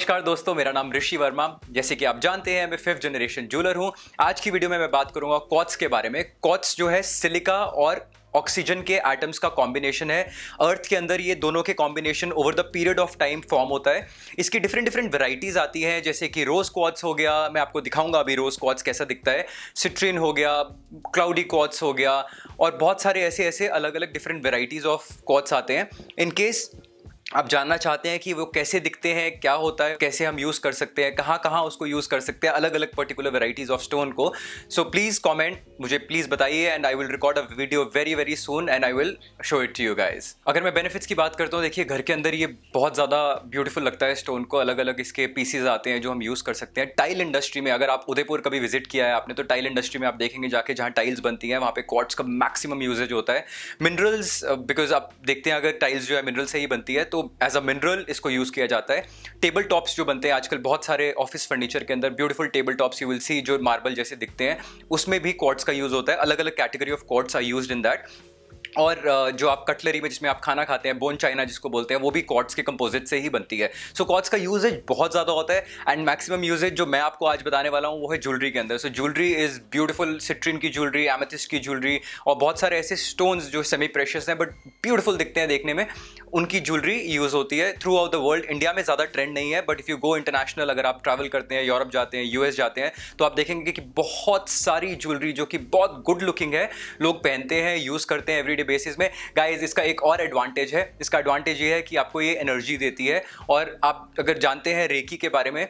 नमस्कार दोस्तों मेरा नाम ऋषि वर्मा जैसे कि आप जानते हैं मैं फिफ्थ जनरेशन जूलर हूं आज की वीडियो में मैं बात करूंगा कॉट्स के बारे में कॉट्स जो है सिलिका और ऑक्सीजन के एटम्स का कॉम्बिनेशन है अर्थ के अंदर ये दोनों के combination over the period of time form होता है इसकी डिफरेंट डिफरेंट वेराइटीज़ आती हैं जैसे कि रोज़ क्वार्ट्स हो गया मैं आपको दिखाऊंगा अभी रोज़ क्वार्ट्स कैसा दिखता है सिट्रीन हो गया क्लाउडी क्वार्ट्स हो गया और बहुत सारे ऐसे ऐसे अलग अलग डिफरेंट वेराइटीज़ ऑफ क्वार्ट्स आते हैं इनकेस आप जानना चाहते हैं कि वो कैसे दिखते हैं क्या होता है कैसे हम यूज़ कर सकते हैं कहाँ कहाँ उसको यूज़ कर सकते हैं अलग अलग पर्टिकुलर वेराइटीज़ ऑफ स्टोन को सो प्लीज़ कॉमेंट मुझे प्लीज़ बताइए and I will record a video very very soon and I will show it to you guys अगर मैं बेनिफिट्स की बात करता हूँ देखिए घर के अंदर ये बहुत ज़्यादा ब्यूटीफुल लगता है स्टोन को अलग अलग इसके पीसीज आते हैं जो हम यूज़ कर सकते हैं टाइल इंडस्ट्री में अगर आप उदयपुर कभी विजिट किया है आपने तो टाइल इंडस्ट्री में आप देखेंगे जाके जहाँ टाइल्स बनती हैं वहाँ पे क्वार्ट्स का मैक्सिमम यूजेज होता है मिनरल्स बिकॉज uh, आप देखते हैं अगर टाइल्स जो है मिनरल से ही बनती है तो एज अ मिनरल इसको यूज़ किया जाता है टेबल टॉप्स जो बनते हैं आजकल बहुत सारे ऑफिस फर्नीचर के अंदर beautiful table tops you will see जो मार्बल जैसे दिखते हैं उसमें भी कॉर्ड्स का यूज़ होता है अलग अलग category of quartz are use in that और जो आप कटलरी में जिसमें आप खाना खाते हैं बोन चाइना जिसको बोलते हैं वो भी कॉट्स के कंपोजिट से ही बनती है सो so, कॉट्स का यूजेज बहुत ज़्यादा होता है एंड मैक्सिमम यूजेज जो मैं आपको आज बताने वाला हूँ वो है ज्वेलरी के अंदर so jewellery is beautiful citrine की ज्वेलरी एमथिस की ज्वेलरी और बहुत सारे ऐसे स्टोन्स जो सेमी प्रेशस हैं बट ब्यूटीफुल दिखते हैं देखने में उनकी ज्वेलरी यूज़ होती है throughout the world India में ज़्यादा ट्रेंड नहीं है but if you go international अगर आप ट्रैवल करते हैं यूरोप जाते हैं यूएस जाते हैं तो आप देखेंगे कि बहुत सारी ज्वेलरी जो कि बहुत गुड लुकिंग है लोग पहनते हैं यूज़ करते हैं एवरी डे बेसिस में गाइज इसका एक और एडवांटेज है इसका एडवांटेज ये है कि आपको ये एनर्जी देती है और आप अगर जानते हैं रेकी के बारे में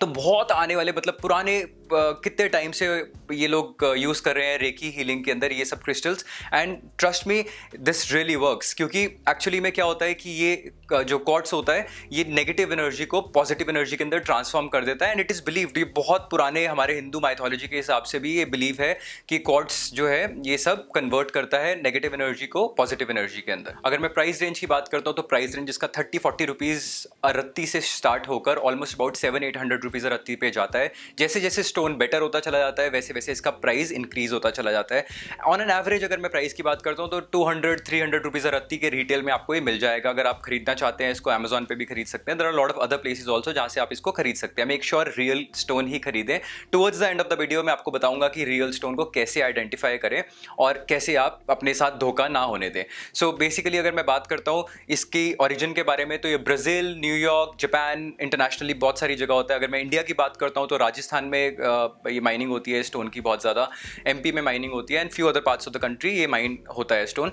तो बहुत आने वाले मतलब पुराने कितने टाइम से ये लोग यूज़ कर रहे हैं रेकी हीलिंग के अंदर ये सब crystals and trust me this really works क्योंकि एक्चुअली में क्या होता है कि ये जो कॉर्ड्स होता है ये नेगेटिव एनर्जी को पॉजिटिव एनर्जी के अंदर ट्रांसफॉर्म कर देता है एंड इट इज़ बिलीव्ड ये बहुत पुराने हमारे हिंदू माइथोलॉजी के हिसाब से भी ये बिलीव है कि कॉर्ड्स जो है ये सब कन्वर्ट करता है नेगेटिव एनर्जी को पॉजिटिव एनर्जी के अंदर अगर मैं प्राइस रेंज की बात करता हूँ तो प्राइस रेंज इसका थर्टी फोर्टी रुपीज़ अरत्ती से स्टार्ट होकर almost about seven eight hundred rupees अरत्ती पे जाता है जैसे जैसे स्टोर स्टोन बेटर होता चला जाता है वैसे वैसे इसका प्राइस इंक्रीज होता चला जाता है ऑन एन एवरेज अगर मैं प्राइस की बात करता हूँ तो two hundred three hundred rupees रत्ती के रिटेल में आपको ये मिल जाएगा अगर आप खरीदना चाहते हैं इसको अमेजोन पर भी खरीद सकते हैं there are lot of other places also जहाँ से आप इसको खरीद सकते हैं मेक श्योर रियल स्टोन ही खरीदें towards the end of the video मैं आपको बताऊंगा कि रियल स्टोन को कैसे आइडेंटिफाई करें और कैसे आप अपने साथ धोखा ना होने दें सो so, बेसिकली अगर मैं बात करता हूँ इसकी ओरिजिन के बारे में तो ये ब्राज़ील न्यूयॉर्क जापान इंटरनेशनली बहुत सारी जगह होता है अगर मैं इंडिया की बात करता हूँ तो राजस्थान में Uh, ये माइनिंग होती है स्टोन की बहुत ज़्यादा एम में माइनिंग होती है and few other parts of the country ये माइन होता है स्टोन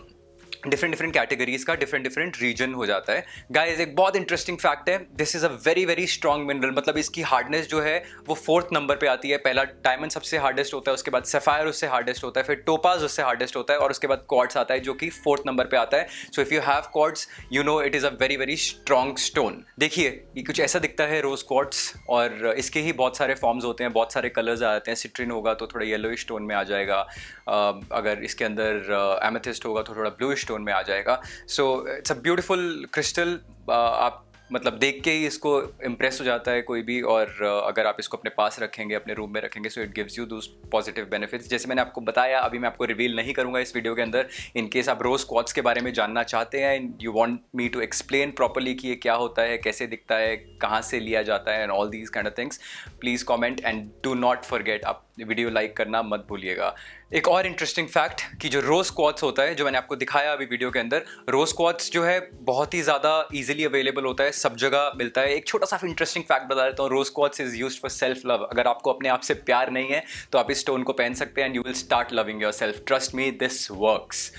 डिफरेंट डिफरेंट कैटेगरीज का डिफरेंट डिफरेंट रीजन हो जाता है गाइस एक बहुत इंटरेस्टिंग फैक्ट है this is a very very strong mineral मतलब इसकी हार्डनेस जो है वो फोर्थ नंबर पे आती है पहला डायमंड सबसे हार्डेस्ट होता है उसके बाद सफ़ायर उससे हार्डेस्ट होता है फिर टोपाज उससे हार्डेस्ट होता है और उसके बाद कॉड्स आता है जो कि फोर्थ नंबर पर आता है so if you have quartz you know it is a very very strong stone देखिए ये कुछ ऐसा दिखता है रोज कॉड्स और इसके ही बहुत सारे फॉर्म्स होते हैं बहुत सारे कलर्स आ जाते हैं सिट्रिन होगा तो थोड़ा येलो स्टोन में आ जाएगा अगर इसके अंदर एमेथिस्ट होगा तो थोड़ा ब्लू स्टोन जोन में आ जाएगा so it's a beautiful crystal आप मतलब देख के ही इसको इम्प्रेस हो जाता है कोई भी और uh, अगर आप इसको अपने पास रखेंगे अपने रूम में रखेंगे so it gives you those positive benefits जैसे मैंने आपको बताया अभी मैं आपको रिवील नहीं करूंगा इस वीडियो के अंदर इन केस आप रोज क्वाड्स के बारे में जानना चाहते हैं and you want me to explain properly कि ये क्या होता है कैसे दिखता है कहाँ से लिया जाता है and all these kind of things please comment and do not forget आप वीडियो लाइक करना मत भूलिएगा एक और इंटरेस्टिंग फैक्ट कि जो रोज क्वाड्स होता है जो मैंने आपको दिखाया अभी वीडियो के अंदर रोज क्वाड्स जो है बहुत ही ज़्यादा इजीली अवेलेबल होता है सब जगह मिलता है एक छोटा सा इंटरेस्टिंग फैक्ट बता देता हूँ rose quartz is use for self love अगर आपको अपने आप से प्यार नहीं है तो आप इस स्टोन को पहन सकते हैं and you will start loving yourself trust me this works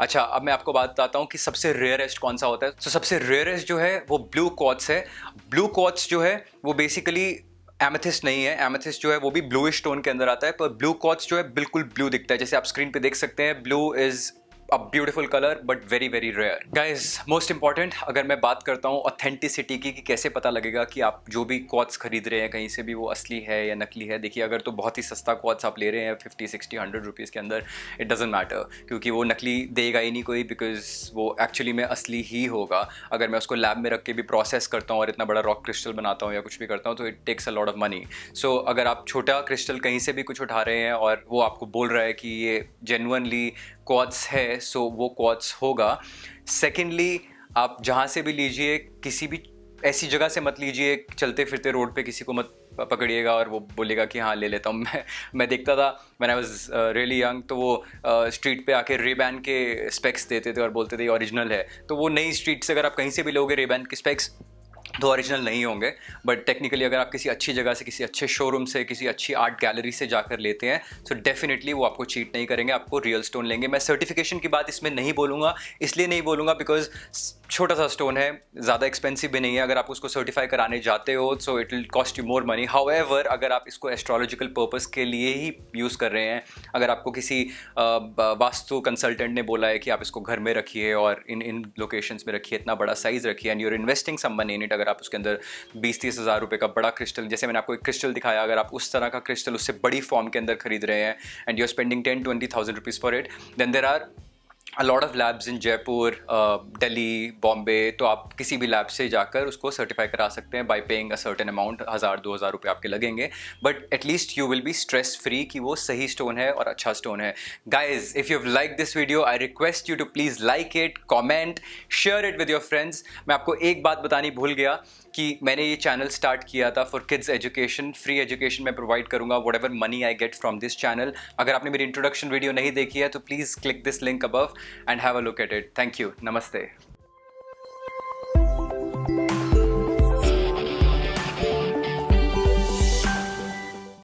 अच्छा अब मैं आपको बात बताता हूँ कि सबसे रेयरेस्ट कौन सा होता है तो so, सबसे रेयरेस्ट जो है वो ब्लू क्वाड्स है ब्लू क्वाड्स जो है वो बेसिकली एमेथिस्ट नहीं है एमेथिस्ट जो है वो भी ब्लूइश टोन के अंदर आता है पर ब्लू कॉच जो है बिल्कुल ब्लू दिखता है जैसे आप स्क्रीन पे देख सकते हैं blue is a beautiful colour but very very rare guys most important अगर मैं बात करता हूँ ऑथेंटिसिटी की कि कैसे पता लगेगा कि आप जो भी क्वाथ्स खरीद रहे हैं कहीं से भी वो असली है या नकली है देखिए अगर तो बहुत ही सस्ता क्वाथ्स आप ले रहे हैं फिफ्टी सिक्सटी हंड्रेड रुपीज़ के अंदर इट डजेंट मैटर क्योंकि वो नकली देगा ही नहीं कोई बिकॉज वो एक्चुअली में असली ही होगा अगर मैं उसको लैब में रख के भी प्रोसेस करता हूँ और इतना बड़ा रॉक क्रिस्टल बनाता हूँ या कुछ भी करता हूँ तो it takes a lot of money so अगर आप छोटा क्रिस्टल कहीं से भी कुछ उठा रहे हैं और वो आपको बोल रहा है कि ये जेनुअनली क्वाड्स है सो वो क्वाड्स होगा सेकेंडली आप जहाँ से भी लीजिए किसी भी ऐसी जगह से मत लीजिए चलते फिरते रोड पे किसी को मत पकड़िएगा और वो बोलेगा कि हाँ ले लेता हूँ मैं मैं देखता था man I was really young तो वो स्ट्रीट uh, पे आके रेबैन के स्पेक्स देते थे और बोलते थे ओरिजिनल है तो वो नई स्ट्रीट से अगर आप कहीं से भी लोगे रेबैन के स्पेक्स तो ओरिजिनल नहीं होंगे बट टेक्निकली अगर आप किसी अच्छी जगह से किसी अच्छे शोरूम से किसी अच्छी आर्ट गैलरी से जाकर लेते हैं तो डेफिनेटली वो आपको चीट नहीं करेंगे आपको रियल स्टोन लेंगे मैं सर्टिफिकेशन की बात इसमें नहीं बोलूँगा इसलिए नहीं बोलूँगा बिकॉज छोटा सा स्टोन है ज़्यादा एक्सपेंसिव भी नहीं है अगर आप उसको सर्टिफाई कराने जाते हो so it will cost you more money how अगर आप इसको एस्ट्रोलॉजिकल पर्पज़ के लिए ही यूज़ कर रहे हैं अगर आपको किसी वास्तु कंसल्टेंट ने बोला है कि आप इसको घर में रखिए और इन इन लोकेशंस में रखिए इतना बड़ा साइज़ रखिए and you're investing some money in it अगर आप उसके अंदर बीस तीस हज़ार रुपये का बड़ा क्रिस्टल जैसे मैंने आपको एक क्रिस्टल दिखाया अगर आप उस तरह का क्रिस्टल उससे बड़ी फॉर्म के अंदर खरीद रहे हैं and you are spending ten twenty thousand rupees for it then there are a lot of labs in Jaipur Delhi Bombay तो आप किसी भी लैब से जाकर उसको सर्टिफाई करा सकते हैं by paying a certain amount हज़ार दो हज़ार रुपये आपके लगेंगे but at least you will be stress free कि वो सही स्टोन है और अच्छा स्टोन है guys if you like this video I request you to please like it comment share it with your friends मैं आपको एक बात बतानी भूल गया कि मैंने ये चैनल स्टार्ट किया था for kids education free education मैं प्रोवाइड करूँगा whatever money I get from this channel अगर आपने मेरी इंट्रोडक्शन वीडियो नहीं देखी है तो please click this link above and have a look at it. Thank you. Namaste.